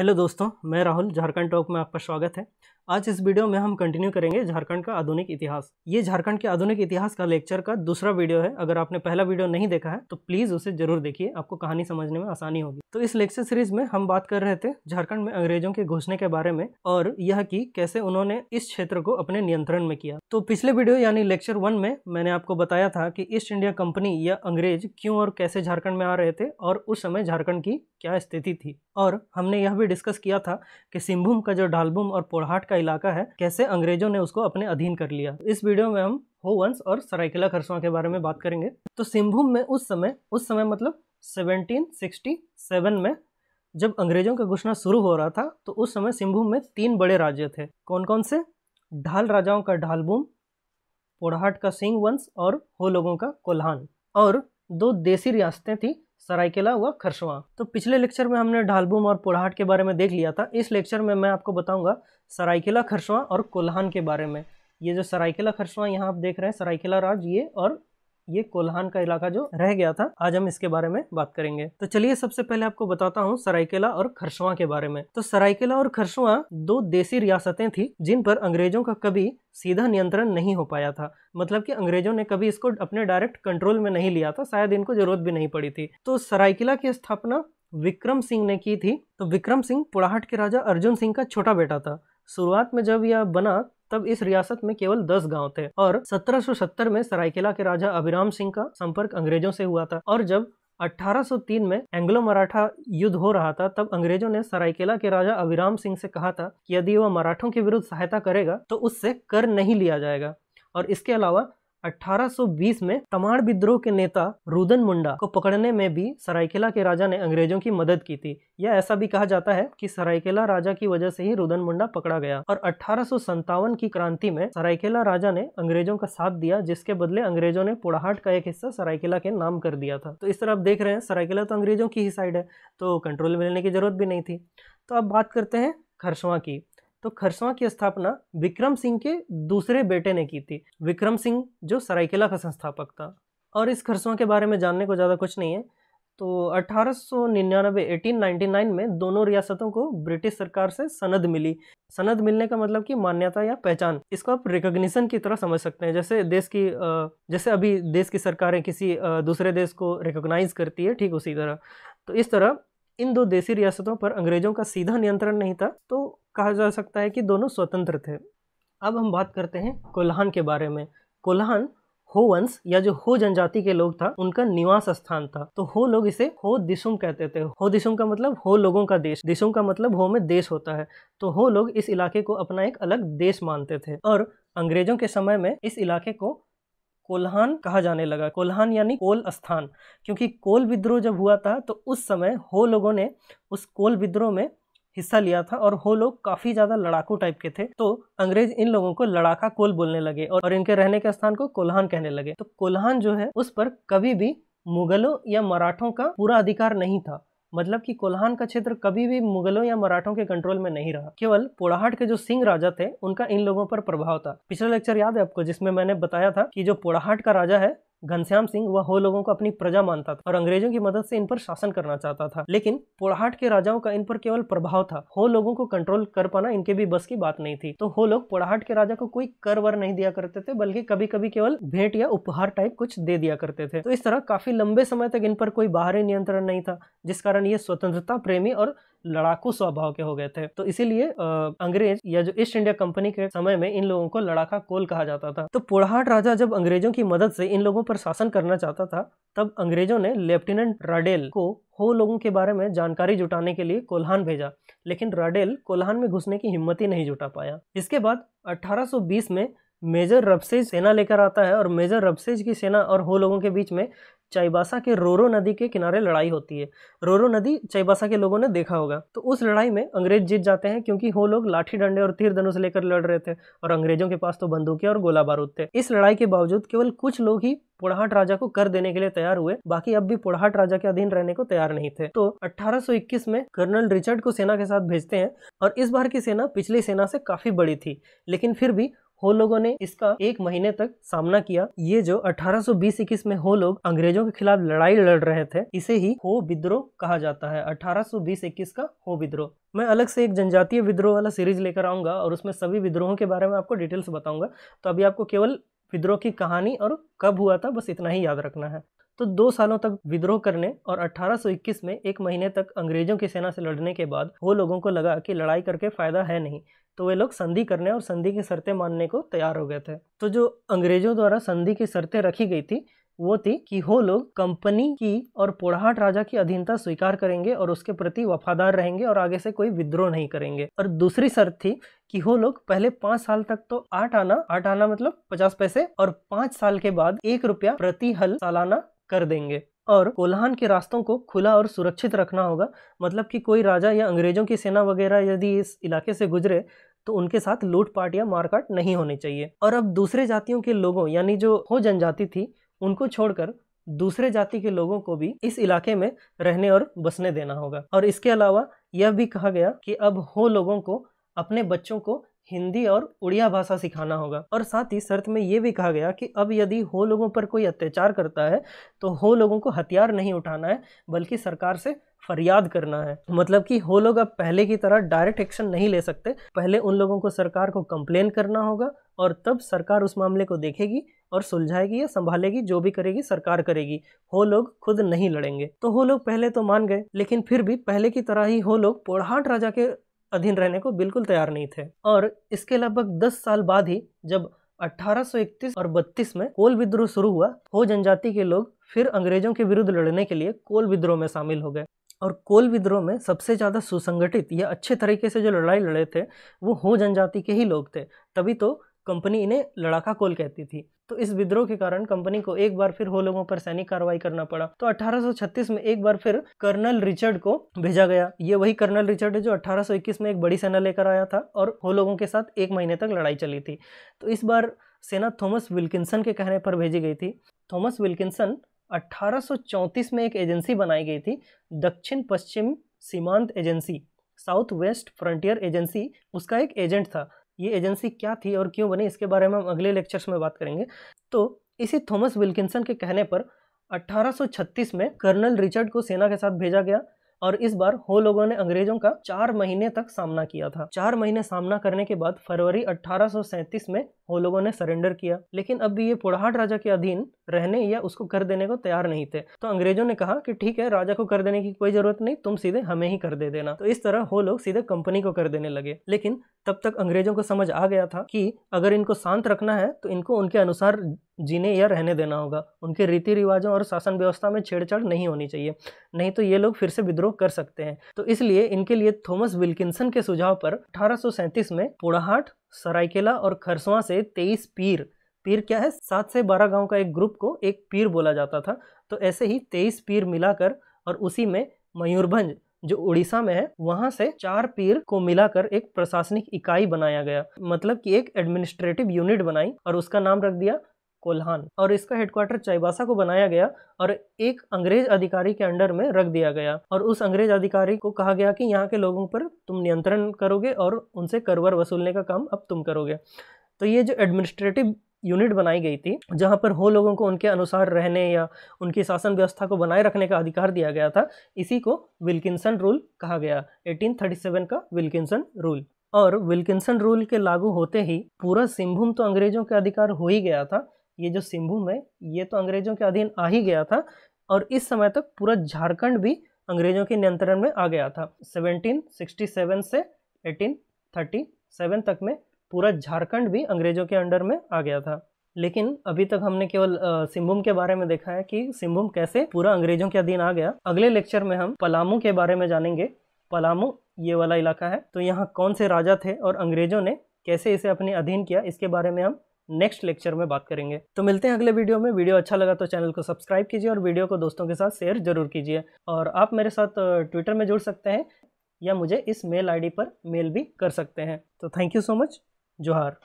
hello दोस्तों मैं Rahul Jharkhand talk में आपका स्वागत है आज इस वीडियो में हम कंटिन्यू करेंगे झारखंड का आधुनिक इतिहास ये झारखंड के आधुनिक इतिहास का लेक्चर का दूसरा वीडियो है अगर आपने पहला वीडियो नहीं देखा है तो प्लीज़ उसे जरूर देखिए आपको कहानी समझने में आसानी होगी तो इस लेक्चर सीरीज में हम बात कर रहे थे झारखंड में अंग्रेजों के घुसने के बारे में और यह की कैसे उन्होंने इस क्षेत्र को अपने नियंत्रण में किया तो पिछले वीडियो यानी लेक्चर वन में मैंने आपको बताया था की ईस्ट इंडिया कंपनी या अंग्रेज क्यों और कैसे झारखंड में आ रहे थे और उस समय झारखंड की क्या स्थिति थी और हमने यह भी डिस्कस किया था कि सिंहभूम का जो ढालभूम और पोड़हाट का इलाका है कैसे अंग्रेजों ने उसको अपने अधीन कर लिया इस वीडियो में हम होवंस और सराइकिला खरसवा के बारे में बात करेंगे तो सिंहभूम में उस समय उस समय मतलब 1767 में जब अंग्रेजों का घुसना शुरू हो रहा था तो उस समय सिंहभूम में तीन बड़े राज्य थे कौन कौन से ढाल राजाओं का ढालभूम पोड़ाहाट का सिंह वंश और हो लोगों का कोल्हान और दो देसी रियासतें थी सरायकेला व खरसवा तो पिछले लेक्चर में हमने ढालभूम और पोड़ाहाट के बारे में देख लिया था इस लेक्चर में मैं आपको बताऊंगा सरायकेला खरसवां और कोल्हान के बारे में ये जो सरायकेला खरसवां यहाँ आप देख रहे हैं सरायकेला राज ये और ये कोल्हान का इलाका जो रह गया था आज हम इसके बारे में बात करेंगे तो चलिए सबसे पहले आपको बताता हूँ सरायकेला और खरसवा के बारे में तो सरायकेला और खरसवा दो देसी रियासतें थी जिन पर अंग्रेजों का कभी सीधा नियंत्रण नहीं हो पाया था मतलब कि अंग्रेजों ने कभी इसको अपने डायरेक्ट कंट्रोल में नहीं लिया था शायद इनको जरूरत भी नहीं पड़ी थी तो सरायकेला की स्थापना विक्रम सिंह ने की थी तो विक्रम सिंह पुड़ाहट के राजा अर्जुन सिंह का छोटा बेटा था शुरुआत में जब यह बना तब इस रियासत में केवल 10 गांव थे और 1770 में सरायकेला के राजा अभिराम सिंह का संपर्क अंग्रेजों से हुआ था और जब 1803 में एंग्लो मराठा युद्ध हो रहा था तब अंग्रेजों ने सरायकेला के राजा अभिराम सिंह से कहा था कि यदि वह मराठों के विरुद्ध सहायता करेगा तो उससे कर नहीं लिया जाएगा और इसके अलावा 1820 में तमाड़ विद्रोह के नेता रुदन मुंडा को पकड़ने में भी सरायकेला के राजा ने अंग्रेजों की मदद की थी या ऐसा भी कहा जाता है कि सरायकेला राजा की वजह से ही रुदन मुंडा पकड़ा गया और अठारह की क्रांति में सरायकेला राजा ने अंग्रेजों का साथ दिया जिसके बदले अंग्रेजों ने पुड़ाहाट का एक हिस्सा सरायकेला के नाम कर दिया था तो इस तरह आप देख रहे हैं सरायकेला तो अंग्रेजों की ही साइड है तो कंट्रोल में लेने की जरूरत भी नहीं थी तो अब बात करते हैं खरसवा की तो खरसवा की स्थापना विक्रम सिंह के दूसरे बेटे ने की थी विक्रम सिंह जो सरायकेला का संस्थापक था और इस खरसवा के बारे में जानने को ज़्यादा कुछ नहीं है तो 1899 1899 में दोनों रियासतों को ब्रिटिश सरकार से सनद मिली सनद मिलने का मतलब कि मान्यता या पहचान इसको आप रिकोगशन की तरह समझ सकते हैं जैसे देश की जैसे अभी देश की सरकारें किसी दूसरे देश को रिकोगनाइज करती है ठीक उसी तरह तो इस तरह इन दो देसी रियासतों पर अंग्रेजों का सीधा नियंत्रण नहीं था तो कहा जा सकता है कि दोनों स्वतंत्र थे अब हम बात करते हैं कोल्हान के बारे में कोल्हान हो वंश या जो हो जनजाति के लोग था उनका निवास स्थान था तो हो लोग इसे हो दिसुम कहते थे हो दिशुम का मतलब हो लोगों का देश दिसुम का मतलब हो में देश होता है तो हो लोग इस इलाके को अपना एक अलग देश मानते थे और अंग्रेजों के समय में इस इलाके को कोल्हान कहा जाने लगा कोल्हान यानी कोल स्थान क्योंकि कोल विद्रोह जब हुआ था तो उस समय हो लोगों ने उस कोल विद्रोह में हिस्सा लिया था और हो लोग काफ़ी ज़्यादा लड़ाकू टाइप के थे तो अंग्रेज इन लोगों को लड़ाका कोल बोलने लगे और इनके रहने के स्थान को कोल्हान कहने लगे तो कोल्हान जो है उस पर कभी भी मुगलों या मराठों का पूरा अधिकार नहीं था मतलब कि कोल्हान का क्षेत्र कभी भी मुगलों या मराठों के कंट्रोल में नहीं रहा केवल पोड़ाहाट के जो सिंह राजा थे उनका इन लोगों पर प्रभाव था पिछला लेक्चर याद है आपको जिसमें मैंने बताया था कि जो पोड़ाहाट का राजा है घनश्याम सिंह वह हो लोगों को अपनी प्रजा मानता था और अंग्रेजों की मदद से इन पर शासन करना चाहता था लेकिन पोड़ाहाट के राजाओं का इन पर केवल प्रभाव था हो लोगों को कंट्रोल कर पाना इनके भी बस की बात नहीं थी तो हो लोग पोड़ाहाट के राजा को कोई कर वर नहीं दिया करते थे बल्कि कभी कभी केवल भेंट या उपहार टाइप कुछ दे दिया करते थे तो इस तरह काफी लंबे समय तक इन पर कोई बाहरी नियंत्रण नहीं था जिस कारण ये स्वतंत्रता प्रेमी और लड़ाकू स्वभाव के हो गए थे तो इसीलिए अंग्रेज या जो ईस्ट इंडिया कंपनी के समय में इन लोगों को लड़ाका कोल कहा जाता था तो पोड़ाहाट राजा जब अंग्रेजों की मदद से इन लोगों पर शासन करना चाहता था तब अंग्रेजों ने लेफ्टिनेंट राडेल को हो लोगों के बारे में जानकारी जुटाने के लिए कोल्हान भेजा लेकिन राडेल कोल्हान में घुसने की हिम्मत ही नहीं जुटा पाया इसके बाद 1820 में मेजर रबसेज सेना लेकर आता है और मेजर रबसेज की सेना और हो लोगों के बीच में चाईबासा के रोरो नदी के किनारे लड़ाई होती है रोरो नदी चाईबासा के लोगों ने देखा होगा तो उस लड़ाई में अंग्रेज जीत जाते हैं क्योंकि वो लोग लाठी डंडे और तीर धनुष लेकर लड़ रहे थे और अंग्रेजों के पास तो बंदूकें और गोला बारूद थे इस लड़ाई के बावजूद केवल कुछ लोग ही पुड़ाहाट राजा को कर देने के लिए तैयार हुए बाकी अब भी पुड़ाहाट राजा के अधीन रहने को तैयार नहीं थे तो 1821 में कर्नल रिचर्ड को सेना के साथ भेजते हैं और इस बार की सेना पिछली सेना से काफी बड़ी थी लेकिन फिर भी हो लोगों ने इसका एक महीने तक सामना किया ये जो 1820-21 में हो लोग अंग्रेजों के खिलाफ लड़ाई लड़ रहे थे इसे ही हो विद्रोह कहा जाता है 1820-21 का हो विद्रोह मैं अलग से एक जनजातीय विद्रोह वाला सीरीज लेकर आऊंगा और उसमें सभी विद्रोहों के बारे में आपको डिटेल्स बताऊंगा तो अभी आपको केवल विद्रोह की कहानी और कब हुआ था बस इतना ही याद रखना है तो दो सालों तक विद्रोह करने और 1821 में एक महीने तक अंग्रेजों की सेना से लड़ने के बाद वो लोगों को लगा कि लड़ाई करके फायदा है नहीं तो वे लोग संधि करने और संधि की शर्तें मानने को तैयार हो गए थे तो जो अंग्रेजों द्वारा संधि की शर्तें रखी गई थी वो थी कि हो लोग कंपनी की और पोड़ाहाट राजा की अधीनता स्वीकार करेंगे और उसके प्रति वफादार रहेंगे और आगे से कोई विद्रोह नहीं करेंगे और दूसरी शर्त थी कि हो लोग पहले पांच साल तक तो आठ आना आठ आना मतलब पचास पैसे और पांच साल के बाद एक रुपया प्रति हल सालाना कर देंगे और कोल्हान के रास्तों को खुला और सुरक्षित रखना होगा मतलब कि कोई राजा या अंग्रेजों की सेना वगैरह यदि इस इलाके से गुजरे तो उनके साथ लूटपाट या मारकाट नहीं होनी चाहिए और अब दूसरे जातियों के लोगों यानी जो हो जनजाति थी उनको छोड़कर दूसरे जाति के लोगों को भी इस इलाके में रहने और बसने देना होगा और इसके अलावा यह भी कहा गया कि अब हो लोगों को अपने बच्चों को हिंदी और उड़िया भाषा सिखाना होगा और साथ ही शर्त में ये भी कहा गया कि अब यदि हो लोगों पर कोई अत्याचार करता है तो हो लोगों को हथियार नहीं उठाना है बल्कि सरकार से फरियाद करना है मतलब कि वो लोग अब पहले की तरह डायरेक्ट एक्शन नहीं ले सकते पहले उन लोगों को सरकार को कंप्लेन करना होगा और तब सरकार उस मामले को देखेगी और सुलझाएगी या संभालेगी जो भी करेगी सरकार करेगी हो लोग खुद नहीं लड़ेंगे तो हो लोग पहले तो मान गए लेकिन फिर भी पहले की तरह ही हो लोग पोड़हाट राजा के अधीन रहने को बिल्कुल तैयार नहीं थे और इसके लगभग दस साल बाद ही जब 1831 और 32 में कोल विद्रोह शुरू हुआ हो जनजाति के लोग फिर अंग्रेजों के विरुद्ध लड़ने के लिए कोल विद्रोह में शामिल हो गए और कोल विद्रोह में सबसे ज़्यादा सुसंगठित या अच्छे तरीके से जो लड़ाई लड़े थे वो हो जनजाति के ही लोग थे तभी तो कंपनी इन्हें लड़ाका कोल कहती थी तो इस विद्रोह के कारण कंपनी को एक बार फिर हो लोगों पर सैनिक कार्रवाई करना पड़ा तो 1836 में एक बार फिर कर्नल रिचर्ड को भेजा गया ये वही कर्नल रिचर्ड है जो 1821 में एक बड़ी सेना लेकर आया था और हो लोगों के साथ एक महीने तक लड़ाई चली थी तो इस बार सेना थॉमस विल्किंसन के कहने पर भेजी गई थी थॉमस विल्किंसन 1834 में एक एजेंसी बनाई गई थी दक्षिण पश्चिम सीमांत agency south west frontier agency उसका एक एजेंट था ये एजेंसी क्या थी और क्यों बनी इसके बारे में हम अगले लेक्चर्स में बात करेंगे तो इसी थॉमस विल्किंसन के कहने पर 1836 में कर्नल रिचर्ड को सेना के साथ भेजा गया और इस बार हो लोगों ने अंग्रेजों का चार महीने तक सामना किया था चार महीने सामना करने के बाद फरवरी 1837 में हो लोगों ने सरेंडर किया लेकिन अब भी ये पोड़ाहाट राजा के अधीन रहने या उसको कर देने को तैयार नहीं थे तो अंग्रेजों ने कहा कि ठीक है राजा को कर देने की कोई जरूरत नहीं तुम सीधे हमें ही कर दे देना तो इस तरह हो लोग सीधे कंपनी को कर देने लगे लेकिन तब तक अंग्रेजों को समझ आ गया था कि अगर इनको शांत रखना है तो इनको उनके अनुसार जीने या रहने देना होगा उनके रीति रिवाजों और शासन व्यवस्था में छेड़छाड़ नहीं होनी चाहिए नहीं तो ये लोग फिर से विद्रोह कर सकते हैं तो इसलिए इनके लिए थॉमस विल्किंसन के सुझाव पर अठारह में पोड़ाहाट सरायकेला और खरसवा से तेईस पीर पीर क्या है सात से बारह गांव का एक ग्रुप को एक पीर बोला जाता था तो ऐसे ही तेईस पीर मिलाकर और उसी में मयूरभंज जो उड़ीसा में है वहां से चार पीर को मिलाकर एक प्रशासनिक इकाई बनाया गया मतलब कि एक एडमिनिस्ट्रेटिव यूनिट बनाई और उसका नाम रख दिया कोल्हान और इसका हेडक्वार्टर चाईबासा को बनाया गया और एक अंग्रेज अधिकारी के अंडर में रख दिया गया और उस अंग्रेज अधिकारी को कहा गया कि यहाँ के लोगों पर तुम नियंत्रण करोगे और उनसे करवर वसूलने का काम अब तुम करोगे तो ये जो एडमिनिस्ट्रेटिव यूनिट बनाई गई थी जहाँ पर हो लोगों को उनके अनुसार रहने या उनकी शासन व्यवस्था को बनाए रखने का अधिकार दिया गया था इसी को विल्किंसन रूल कहा गया 1837 का विल्किंसन रूल और विल्किंसन रूल के लागू होते ही पूरा सिंभूम तो अंग्रेजों के अधिकार हो ही गया था ये जो सिंभूम है ये तो अंग्रेजों के अधीन आ ही गया था और इस समय तक पूरा झारखंड भी अंग्रेजों के नियंत्रण में आ गया था 1767 से 1837 तक में पूरा झारखंड भी अंग्रेजों के अंडर में आ गया था लेकिन अभी तक हमने केवल सिंहभूम के बारे में देखा है कि सिंहभूम कैसे पूरा अंग्रेजों के अधीन आ गया अगले लेक्चर में हम पलामू के बारे में जानेंगे पलामू ये वाला इलाका है तो यहाँ कौन से राजा थे और अंग्रेजों ने कैसे इसे अपने अधीन किया इसके बारे में हम नेक्स्ट लेक्चर में बात करेंगे तो मिलते हैं अगले वीडियो में वीडियो अच्छा लगा तो चैनल को सब्सक्राइब कीजिए और वीडियो को दोस्तों के साथ शेयर जरूर कीजिए और आप मेरे साथ ट्विटर में जुड़ सकते हैं या मुझे इस मेल आईडी पर मेल भी कर सकते हैं तो थैंक यू सो मच जोहार